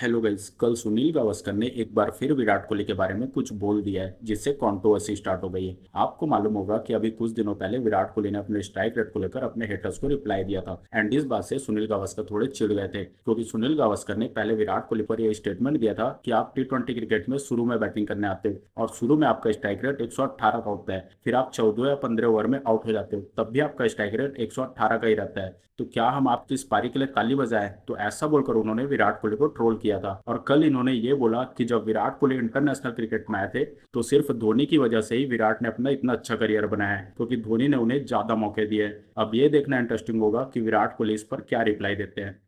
hello guys कल सुनील गावस्कर ने एक बार फिर विराट कोहली के बारे में कुछ बोल दिया है जिससे कॉन्ट्रोवर्सी स्टार्ट हो गई है आपको मालूम होगा कि अभी कुछ दिनों पहले विराट कोहली ने अपने स्ट्राइक रेट को लेकर अपने हेटर्स को रिप्लाई दिया था एंड इस बात से सुनील गावस्कर थोड़े चिड़ गए थे क्योंकि सुनील गावस्कर ने पहले विराट कोहली पर यह स्टेटमेंट दिया था की आप टी क्रिकेट में शुरू में बैटिंग करने आते हो और शुरू में आपका स्ट्राइक रेट एक का होता है फिर आप चौदह या पंद्रह ओवर में आउट हो जाते हो तब भी आपका स्ट्राइक रेट एक का ही रहता है तो क्या हम आपकी इस पारी के लिए ताली बजाए तो ऐसा बोलकर उन्होंने विराट कोहली को ट्रोल किया किया था और कल इन्होंने ये बोला कि जब विराट कोहली इंटरनेशनल क्रिकेट में आए थे तो सिर्फ धोनी की वजह से ही विराट ने अपना इतना अच्छा करियर बनाया है क्योंकि धोनी ने उन्हें ज्यादा मौके दिए अब ये देखना इंटरेस्टिंग होगा कि विराट कोहली इस पर क्या रिप्लाई देते हैं